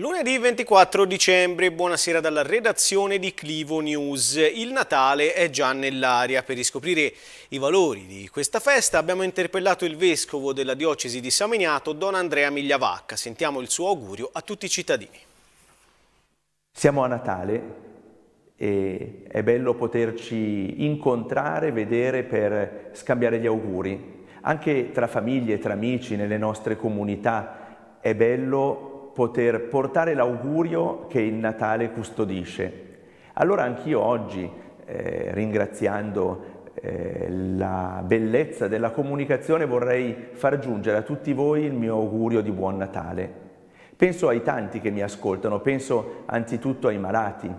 Lunedì 24 dicembre, buonasera dalla redazione di Clivo News. Il Natale è già nell'aria. Per riscoprire i valori di questa festa abbiamo interpellato il vescovo della diocesi di Samignato, Don Andrea Migliavacca. Sentiamo il suo augurio a tutti i cittadini. Siamo a Natale e è bello poterci incontrare, vedere per scambiare gli auguri. Anche tra famiglie, tra amici, nelle nostre comunità è bello poter portare l'augurio che il Natale custodisce. Allora anch'io oggi, eh, ringraziando eh, la bellezza della comunicazione, vorrei far giungere a tutti voi il mio augurio di buon Natale. Penso ai tanti che mi ascoltano, penso anzitutto ai malati,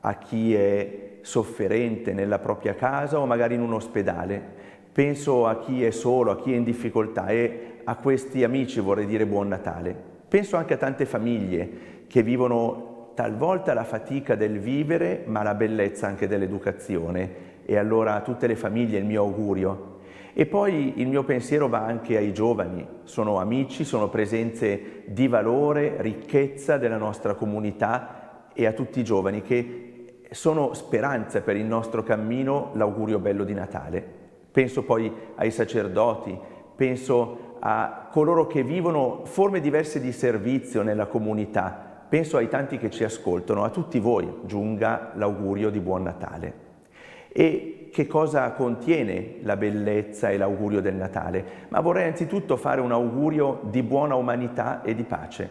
a chi è sofferente nella propria casa o magari in un ospedale, penso a chi è solo, a chi è in difficoltà e a questi amici vorrei dire buon Natale. Penso anche a tante famiglie che vivono talvolta la fatica del vivere, ma la bellezza anche dell'educazione. E allora a tutte le famiglie il mio augurio. E poi il mio pensiero va anche ai giovani, sono amici, sono presenze di valore, ricchezza della nostra comunità e a tutti i giovani che sono speranza per il nostro cammino, l'augurio bello di Natale. Penso poi ai sacerdoti, penso a coloro che vivono forme diverse di servizio nella comunità. Penso ai tanti che ci ascoltano, a tutti voi giunga l'augurio di Buon Natale. E che cosa contiene la bellezza e l'augurio del Natale? Ma vorrei anzitutto fare un augurio di buona umanità e di pace.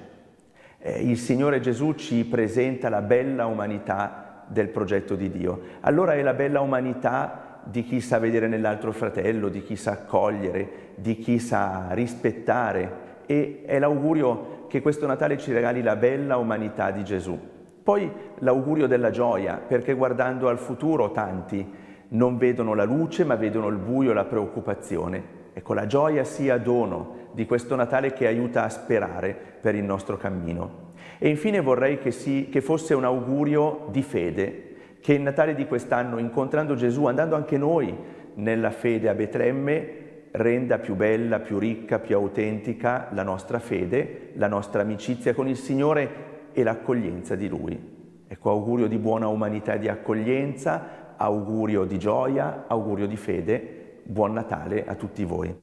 Eh, il Signore Gesù ci presenta la bella umanità del progetto di Dio. Allora è la bella umanità di chi sa vedere nell'altro fratello, di chi sa accogliere, di chi sa rispettare e è l'augurio che questo Natale ci regali la bella umanità di Gesù. Poi l'augurio della gioia, perché guardando al futuro tanti non vedono la luce ma vedono il buio, la preoccupazione. Ecco, la gioia sia dono di questo Natale che aiuta a sperare per il nostro cammino. E infine vorrei che, si, che fosse un augurio di fede, che il Natale di quest'anno, incontrando Gesù, andando anche noi nella fede a Betremme, renda più bella, più ricca, più autentica la nostra fede, la nostra amicizia con il Signore e l'accoglienza di Lui. Ecco, augurio di buona umanità e di accoglienza, augurio di gioia, augurio di fede, buon Natale a tutti voi.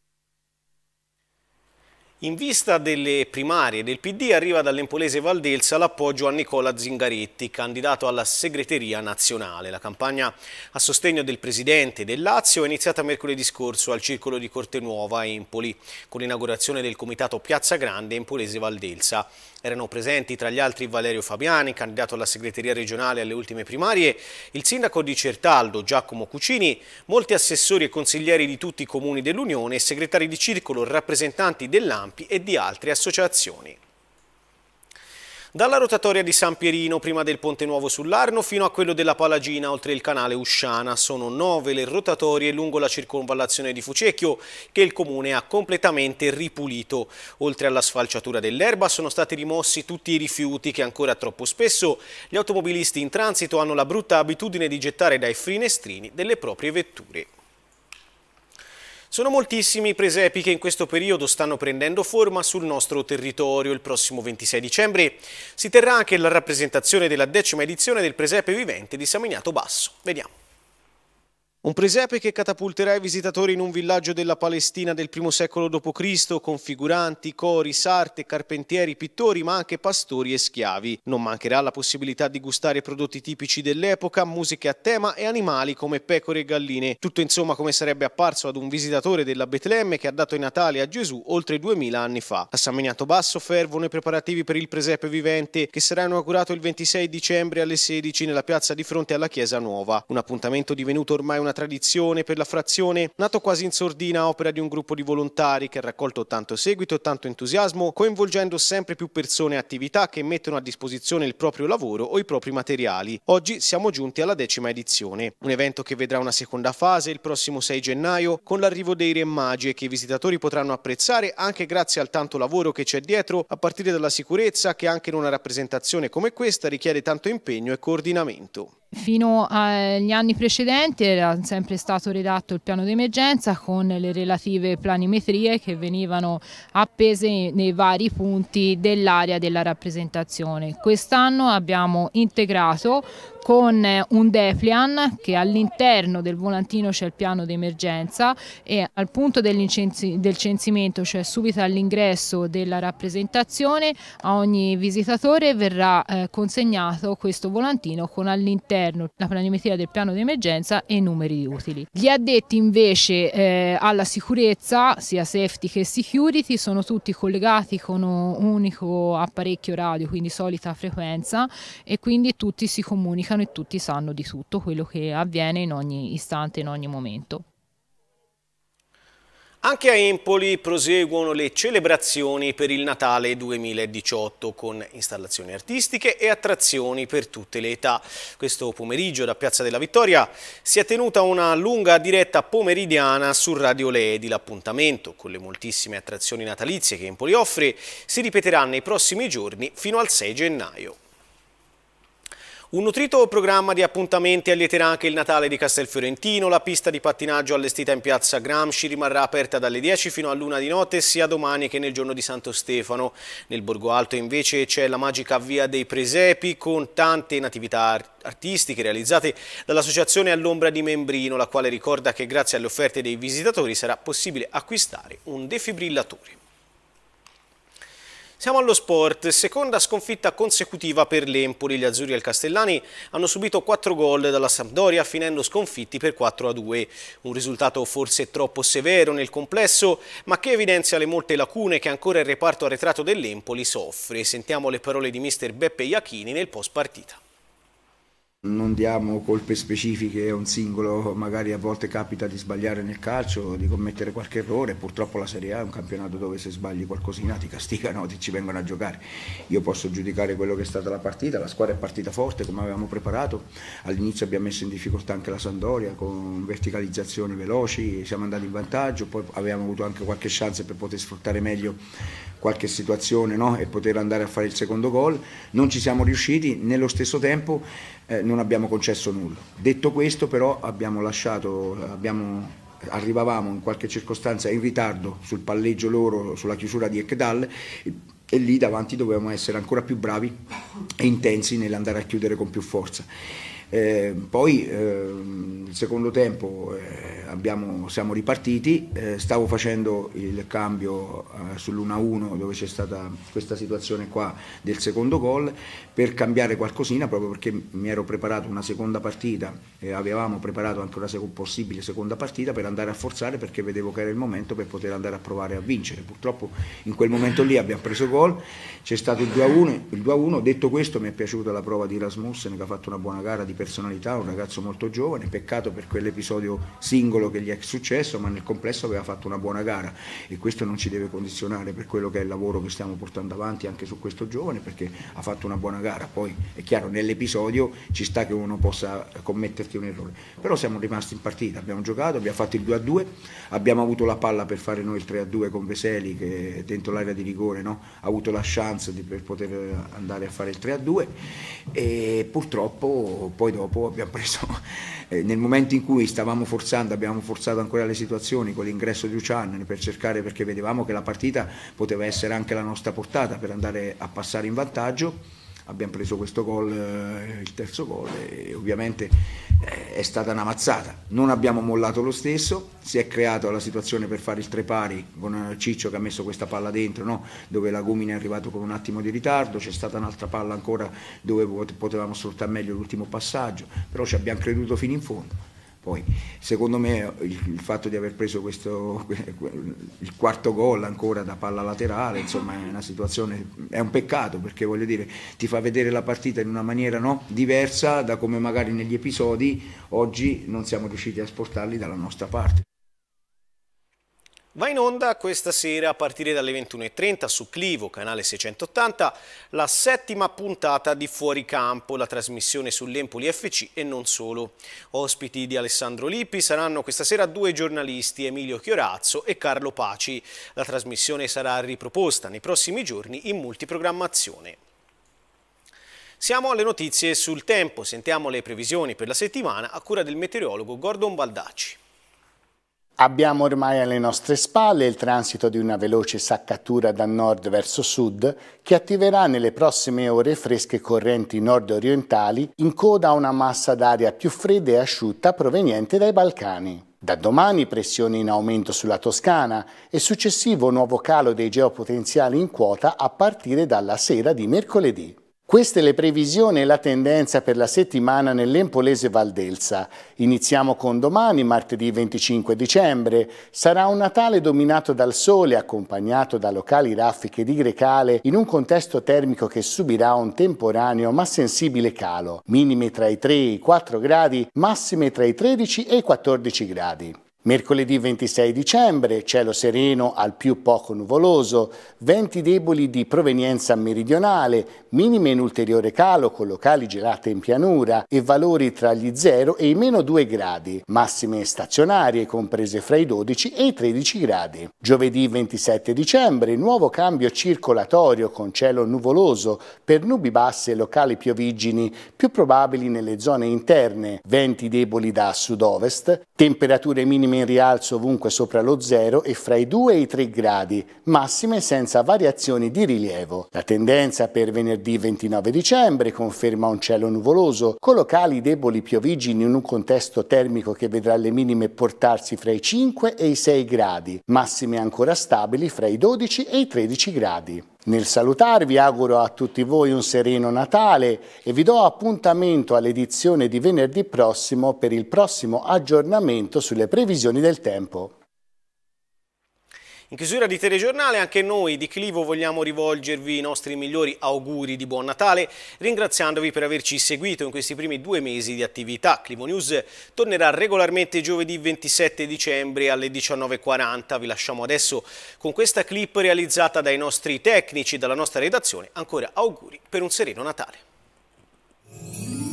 In vista delle primarie del PD arriva dall'Empolese Valdelsa l'appoggio a Nicola Zingaretti, candidato alla segreteria nazionale. La campagna a sostegno del presidente del Lazio è iniziata mercoledì scorso al circolo di Corte Nuova a Empoli, con l'inaugurazione del comitato Piazza Grande Empolese Valdelsa. Erano presenti tra gli altri Valerio Fabiani, candidato alla segreteria regionale alle ultime primarie, il sindaco di Certaldo Giacomo Cucini, molti assessori e consiglieri di tutti i comuni dell'Unione, segretari di circolo, rappresentanti dell'AMP Campi e di altre associazioni. Dalla rotatoria di San Pierino, prima del Ponte Nuovo sull'Arno, fino a quello della Palagina, oltre il canale Usciana, sono nove le rotatorie lungo la circonvallazione di Fucecchio, che il comune ha completamente ripulito. Oltre alla sfalciatura dell'erba, sono stati rimossi tutti i rifiuti che ancora troppo spesso gli automobilisti in transito hanno la brutta abitudine di gettare dai finestrini delle proprie vetture. Sono moltissimi i presepi che in questo periodo stanno prendendo forma sul nostro territorio. Il prossimo 26 dicembre si terrà anche la rappresentazione della decima edizione del presepe vivente di Samignato Basso. Vediamo. Un presepe che catapulterà i visitatori in un villaggio della Palestina del I secolo d.C., con figuranti, cori, sarte, carpentieri, pittori, ma anche pastori e schiavi. Non mancherà la possibilità di gustare prodotti tipici dell'epoca, musiche a tema e animali come pecore e galline. Tutto insomma come sarebbe apparso ad un visitatore della Betlemme che ha dato i Natali a Gesù oltre 2000 anni fa. A San Miniato Basso fervono i preparativi per il presepe vivente, che sarà inaugurato il 26 dicembre alle 16 nella piazza di fronte alla Chiesa Nuova. Un appuntamento divenuto ormai una una tradizione per la frazione, nato quasi in sordina opera di un gruppo di volontari che ha raccolto tanto seguito, e tanto entusiasmo, coinvolgendo sempre più persone e attività che mettono a disposizione il proprio lavoro o i propri materiali. Oggi siamo giunti alla decima edizione, un evento che vedrà una seconda fase il prossimo 6 gennaio con l'arrivo dei Re Magi e che i visitatori potranno apprezzare anche grazie al tanto lavoro che c'è dietro, a partire dalla sicurezza che anche in una rappresentazione come questa richiede tanto impegno e coordinamento. Fino agli anni precedenti era sempre stato redatto il piano d'emergenza con le relative planimetrie che venivano appese nei vari punti dell'area della rappresentazione. Quest'anno abbiamo integrato con eh, un Deflian che all'interno del volantino c'è il piano d'emergenza e al punto del censimento, cioè subito all'ingresso della rappresentazione, a ogni visitatore verrà eh, consegnato questo volantino con all'interno la planimetria del piano d'emergenza e i numeri utili. Gli addetti invece eh, alla sicurezza, sia safety che security, sono tutti collegati con un unico apparecchio radio, quindi solita frequenza e quindi tutti si comunicano comunicano e tutti sanno di tutto quello che avviene in ogni istante, in ogni momento. Anche a Empoli proseguono le celebrazioni per il Natale 2018 con installazioni artistiche e attrazioni per tutte le età. Questo pomeriggio da Piazza della Vittoria si è tenuta una lunga diretta pomeridiana su Radio Ledi. L'appuntamento con le moltissime attrazioni natalizie che Empoli offre si ripeterà nei prossimi giorni fino al 6 gennaio. Un nutrito programma di appuntamenti allieterà anche il Natale di Castelfiorentino. La pista di pattinaggio allestita in piazza Gramsci rimarrà aperta dalle 10 fino a luna di notte sia domani che nel giorno di Santo Stefano. Nel Borgo Alto invece c'è la magica via dei Presepi con tante natività artistiche realizzate dall'associazione All'Ombra di Membrino, la quale ricorda che grazie alle offerte dei visitatori sarà possibile acquistare un defibrillatore. Siamo allo sport, seconda sconfitta consecutiva per l'Empoli. Gli azzurri al Castellani hanno subito 4 gol dalla Sampdoria finendo sconfitti per 4 a 2. Un risultato forse troppo severo nel complesso ma che evidenzia le molte lacune che ancora il reparto arretrato dell'Empoli soffre. Sentiamo le parole di mister Beppe Iachini nel post partita. Non diamo colpe specifiche a un singolo, magari a volte capita di sbagliare nel calcio, di commettere qualche errore, purtroppo la Serie A è un campionato dove se sbagli qualcosina ti castigano, ti ci vengono a giocare. Io posso giudicare quello che è stata la partita, la squadra è partita forte come avevamo preparato, all'inizio abbiamo messo in difficoltà anche la Sandoria con verticalizzazioni veloci, siamo andati in vantaggio, poi abbiamo avuto anche qualche chance per poter sfruttare meglio qualche situazione no? e poter andare a fare il secondo gol. Non ci siamo riusciti, nello stesso tempo eh, non abbiamo concesso nulla. Detto questo però abbiamo lasciato, abbiamo, arrivavamo in qualche circostanza in ritardo sul palleggio loro, sulla chiusura di Ekdal e lì davanti dovevamo essere ancora più bravi e intensi nell'andare a chiudere con più forza. Eh, poi eh, secondo tempo eh, abbiamo, siamo ripartiti, eh, stavo facendo il cambio eh, sull'1-1 dove c'è stata questa situazione qua del secondo gol per cambiare qualcosina proprio perché mi ero preparato una seconda partita e avevamo preparato anche una sec possibile seconda partita per andare a forzare perché vedevo che era il momento per poter andare a provare a vincere. Purtroppo in quel momento lì abbiamo preso gol, c'è stato il 2-1, detto questo mi è piaciuta la prova di Rasmussen che ha fatto una buona gara di personalità, un ragazzo molto giovane, peccato per quell'episodio singolo che gli è successo, ma nel complesso aveva fatto una buona gara e questo non ci deve condizionare per quello che è il lavoro che stiamo portando avanti anche su questo giovane perché ha fatto una buona gara. Poi è chiaro, nell'episodio ci sta che uno possa commetterti un errore, però siamo rimasti in partita, abbiamo giocato, abbiamo fatto il 2-2, abbiamo avuto la palla per fare noi il 3-2 con Veseli che dentro l'area di rigore no? ha avuto la chance di, per poter andare a fare il 3-2 e purtroppo poi poi dopo abbiamo preso, eh, nel momento in cui stavamo forzando, abbiamo forzato ancora le situazioni con l'ingresso di Lucian per cercare, perché vedevamo che la partita poteva essere anche la nostra portata per andare a passare in vantaggio abbiamo preso questo gol, eh, il terzo gol e ovviamente eh, è stata una mazzata. Non abbiamo mollato lo stesso, si è creata la situazione per fare il tre pari con eh, Ciccio che ha messo questa palla dentro, no? dove la Gomina è arrivato con un attimo di ritardo, c'è stata un'altra palla ancora dove potevamo sfruttare meglio l'ultimo passaggio, però ci abbiamo creduto fino in fondo poi, secondo me il, il, fatto di aver preso questo, il quarto gol ancora da palla laterale, insomma è una situazione, è un peccato perché voglio dire ti fa vedere la partita in una maniera no, diversa da come magari negli episodi oggi non siamo riusciti a sportarli dalla nostra parte. Va in onda questa sera a partire dalle 21.30 su Clivo, canale 680, la settima puntata di Fuori Campo, la trasmissione sull'Empoli FC e non solo. Ospiti di Alessandro Lippi saranno questa sera due giornalisti, Emilio Chiorazzo e Carlo Paci. La trasmissione sarà riproposta nei prossimi giorni in multiprogrammazione. Siamo alle notizie sul tempo, sentiamo le previsioni per la settimana a cura del meteorologo Gordon Baldacci. Abbiamo ormai alle nostre spalle il transito di una veloce saccatura da nord verso sud che attiverà nelle prossime ore fresche correnti nord-orientali in coda a una massa d'aria più fredda e asciutta proveniente dai Balcani. Da domani pressione in aumento sulla Toscana e successivo nuovo calo dei geopotenziali in quota a partire dalla sera di mercoledì. Queste le previsioni e la tendenza per la settimana nell'Empolese Valdelsa. Iniziamo con domani, martedì 25 dicembre. Sarà un Natale dominato dal sole, accompagnato da locali raffiche di grecale, in un contesto termico che subirà un temporaneo ma sensibile calo, minime tra i 3 e i 4 gradi, massime tra i 13 e i 14 gradi. Mercoledì 26 dicembre, cielo sereno al più poco nuvoloso, venti deboli di provenienza meridionale, minime in ulteriore calo con locali gelate in pianura e valori tra gli 0 e i meno 2 gradi, massime stazionarie comprese fra i 12 e i 13 gradi. Giovedì 27 dicembre, nuovo cambio circolatorio con cielo nuvoloso per nubi basse e locali piovigini, più probabili nelle zone interne, venti deboli da sud-ovest, temperature minime in rialzo ovunque sopra lo zero e fra i 2 e i 3 gradi, massime senza variazioni di rilievo. La tendenza per venerdì 29 dicembre conferma un cielo nuvoloso, con locali deboli piovigini in un contesto termico che vedrà le minime portarsi fra i 5 e i 6 gradi, massime ancora stabili fra i 12 e i 13 gradi nel salutarvi auguro a tutti voi un sereno Natale e vi do appuntamento all'edizione di venerdì prossimo per il prossimo aggiornamento sulle previsioni del tempo. In chiusura di telegiornale anche noi di Clivo vogliamo rivolgervi i nostri migliori auguri di buon Natale ringraziandovi per averci seguito in questi primi due mesi di attività. Clivo News tornerà regolarmente giovedì 27 dicembre alle 19.40. Vi lasciamo adesso con questa clip realizzata dai nostri tecnici, dalla nostra redazione. Ancora auguri per un sereno Natale.